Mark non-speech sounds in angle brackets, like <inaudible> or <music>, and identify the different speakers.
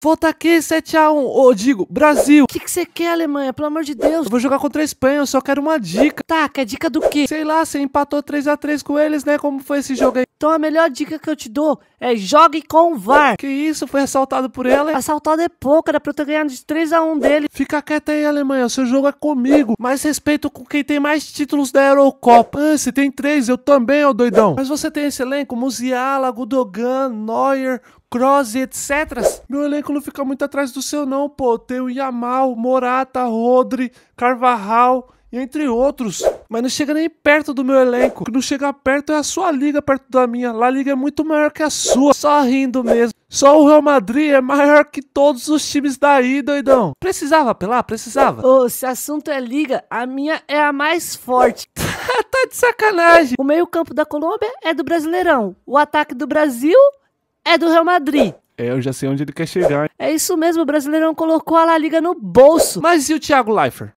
Speaker 1: Volta aqui, 7x1. Ô, digo, Brasil. O que você que quer, Alemanha? Pelo amor de Deus. Eu vou jogar contra a Espanha, eu só quero uma dica. Tá, quer dica do quê? Sei lá, você empatou 3x3 com eles, né? Como foi esse jogo aí? Então a melhor dica que eu te dou é jogue com o VAR. Que isso, foi assaltado por ela? Assaltado é pouco, era pra eu ter ganhado de 3 a 1 dele. Fica quieto aí, Alemanha, seu jogo é comigo. Mais respeito com quem tem mais títulos da Eurocopa. Ah, se tem três, eu também, ô doidão. Mas você tem esse elenco, Musiala, Gudogan, Neuer, Cross, etc. Meu elenco não fica muito atrás do seu não, pô. Tem o Yamal, Morata, Rodri, Carvajal e entre outros. Mas não chega nem perto do meu elenco. O que não chega perto é a sua liga perto da minha. Lá a liga é muito maior que a sua. Só rindo mesmo. Só o Real Madrid é maior que todos os times daí, doidão. Precisava apelar? Precisava. Ô,
Speaker 2: oh, se assunto é liga, a minha é a mais forte. <laughs> tá de sacanagem. O meio-campo da Colômbia é do Brasileirão. O ataque do Brasil é do Real Madrid.
Speaker 3: É, eu já sei onde ele quer chegar.
Speaker 2: É isso mesmo, o Brasileirão colocou a La Liga no bolso. Mas e o Thiago Leifert?